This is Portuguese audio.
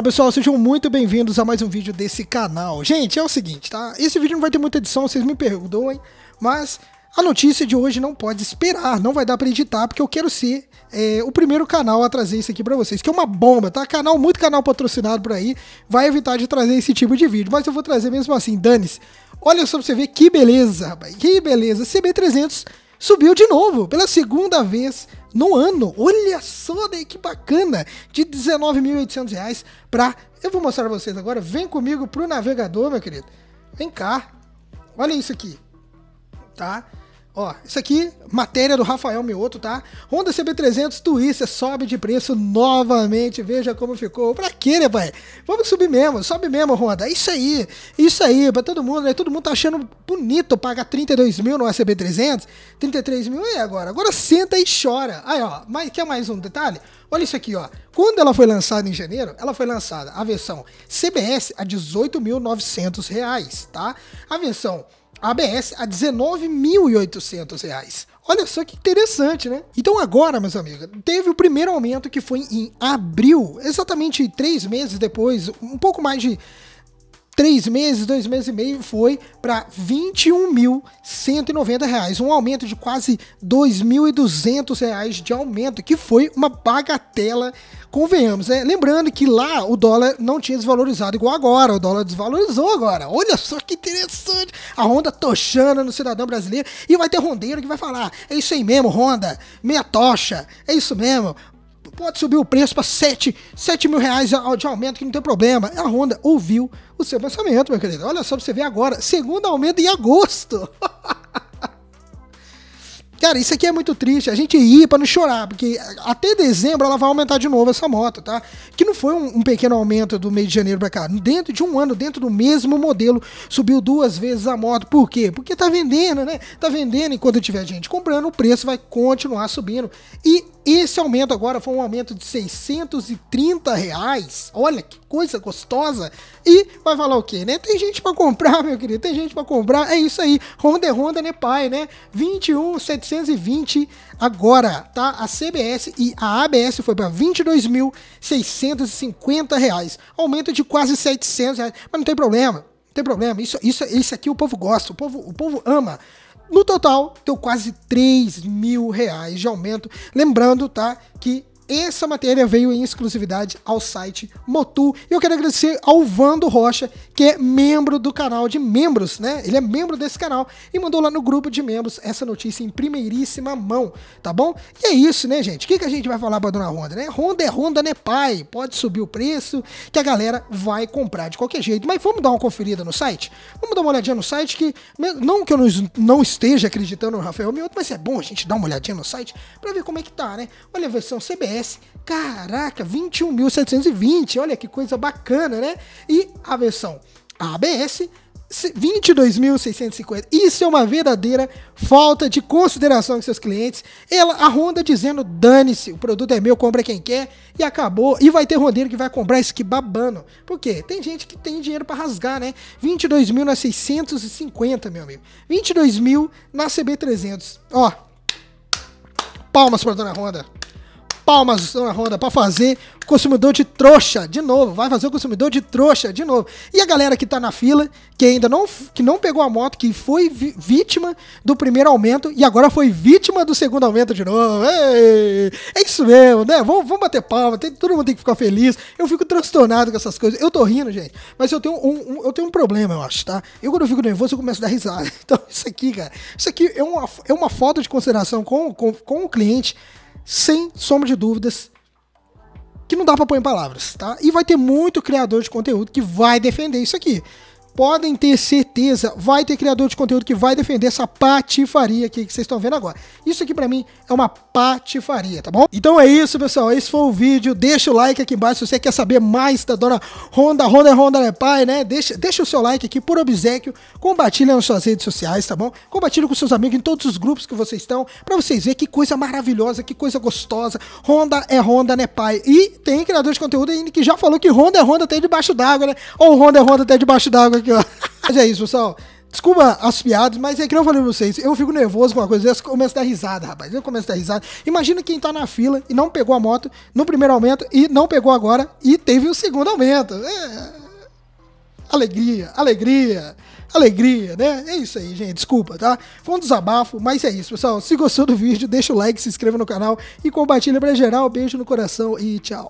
Fala pessoal, sejam muito bem-vindos a mais um vídeo desse canal. Gente, é o seguinte, tá? Esse vídeo não vai ter muita edição, vocês me perdoem, mas a notícia de hoje não pode esperar, não vai dar para editar, porque eu quero ser é, o primeiro canal a trazer isso aqui para vocês, que é uma bomba, tá? Canal, muito canal patrocinado por aí, vai evitar de trazer esse tipo de vídeo, mas eu vou trazer mesmo assim, dane-se. Olha só pra você ver que beleza, rapaz, que beleza. CB300 subiu de novo pela segunda vez no ano. Olha só daí né, que bacana! De R$19.800 para. Eu vou mostrar para vocês agora. Vem comigo pro navegador, meu querido. Vem cá. Olha isso aqui. Tá? Ó, isso aqui, matéria do Rafael Mioto, tá? Honda CB300 Twister sobe de preço novamente, veja como ficou. Pra quê, né, pai? Vamos subir mesmo, sobe mesmo, Honda. Isso aí, isso aí, pra todo mundo, né? Todo mundo tá achando bonito pagar 32 mil no CB300, 33 mil e agora. Agora senta e chora. Aí, ó, mas, quer mais um detalhe? Olha isso aqui, ó. Quando ela foi lançada em janeiro, ela foi lançada a versão CBS a 18.900 reais, tá? A versão ABS a R$ reais. Olha só que interessante, né? Então agora, meus amigos, teve o primeiro aumento que foi em abril, exatamente três meses depois, um pouco mais de três meses, dois meses e meio, foi para R$ 21.190, um aumento de quase R$ 2.200 de aumento, que foi uma bagatela, convenhamos. Né? Lembrando que lá o dólar não tinha desvalorizado igual agora, o dólar desvalorizou agora. Olha só que interessante, a Honda tochando no cidadão brasileiro, e vai ter rondeiro que vai falar, é isso aí mesmo, Honda, meia tocha, é isso mesmo, pode subir o preço para 7, 7 mil reais de aumento, que não tem problema. A Honda ouviu o seu pensamento, meu querido. Olha só pra você ver agora. Segundo aumento em agosto. Cara, isso aqui é muito triste. A gente ir para não chorar, porque até dezembro ela vai aumentar de novo essa moto, tá? Que não foi um, um pequeno aumento do mês de janeiro para cá. Dentro de um ano, dentro do mesmo modelo, subiu duas vezes a moto. Por quê? Porque tá vendendo, né? Tá vendendo enquanto tiver gente comprando, o preço vai continuar subindo. E esse aumento agora foi um aumento de 630 reais. Olha que coisa gostosa. E vai falar o quê, né? Tem gente para comprar, meu querido. Tem gente para comprar. É isso aí. Honda é Honda, né, pai, né? 21,700 920 agora, tá? A CBS e a ABS foi para 22.650 reais, aumento de quase 700 reais, mas não tem problema, não tem problema, isso, isso, isso aqui o povo gosta, o povo, o povo ama. No total, deu quase 3 mil reais de aumento. Lembrando, tá, que essa matéria veio em exclusividade ao site Motu. E eu quero agradecer ao Vando Rocha, que é membro do canal de membros, né? Ele é membro desse canal e mandou lá no grupo de membros essa notícia em primeiríssima mão, tá bom? E é isso, né, gente? O que, que a gente vai falar pra dona Honda, né? Honda é Honda, né, pai? Pode subir o preço que a galera vai comprar de qualquer jeito. Mas vamos dar uma conferida no site? Vamos dar uma olhadinha no site que, não que eu não esteja acreditando no Rafael Mioto, mas é bom a gente dar uma olhadinha no site para ver como é que tá, né? Olha a versão CBS Caraca, 21.720, olha que coisa bacana, né? E a versão ABS 22.650. Isso é uma verdadeira falta de consideração com seus clientes. Ela, a Honda dizendo: dane-se, o produto é meu, compra quem quer, e acabou. E vai ter rondeiro que vai comprar isso que babando. Por quê? Tem gente que tem dinheiro para rasgar, né? 22.650, na meu amigo. 22.000 na CB300. Ó, palmas para dona Honda palmas na roda para fazer o consumidor de trouxa de novo. Vai fazer o consumidor de trouxa de novo. E a galera que tá na fila, que ainda não, que não pegou a moto, que foi vítima do primeiro aumento e agora foi vítima do segundo aumento de novo. Ei, é isso mesmo, né? Vamos, vamos bater palma, tem, todo mundo tem que ficar feliz. Eu fico transtornado com essas coisas. Eu tô rindo, gente, mas eu tenho um, um eu tenho um problema, eu acho, tá? Eu quando eu fico nervoso, eu começo a dar risada. Então, isso aqui, cara, isso aqui é uma, é uma falta de consideração com, com, com o cliente sem sombra de dúvidas, que não dá para pôr em palavras, tá? E vai ter muito criador de conteúdo que vai defender isso aqui podem ter certeza, vai ter criador de conteúdo que vai defender essa patifaria aqui que vocês estão vendo agora. Isso aqui para mim é uma patifaria, tá bom? Então é isso, pessoal. Esse foi o vídeo. Deixa o like aqui embaixo se você quer saber mais da dona Honda, Honda é Honda é pai, né? Deixa, deixa o seu like aqui por obsequio, compartilha nas suas redes sociais, tá bom? Compartilha com seus amigos em todos os grupos que vocês estão, para vocês verem que coisa maravilhosa, que coisa gostosa. Honda é Honda, né, pai? E tem criador de conteúdo ainda que já falou que Honda é Honda tá até debaixo d'água, né? Ou Honda é Honda tá até debaixo d'água aqui mas é isso, pessoal. Desculpa as piadas, mas é que eu falei pra vocês, eu fico nervoso com uma coisa eu começo a dar risada, rapaz. Eu começo a dar risada. Imagina quem tá na fila e não pegou a moto no primeiro aumento e não pegou agora e teve o segundo aumento. É... Alegria, alegria, alegria, né? É isso aí, gente. Desculpa, tá? Foi um desabafo, mas é isso, pessoal. Se gostou do vídeo, deixa o like, se inscreva no canal e compartilha pra geral. Beijo no coração e tchau.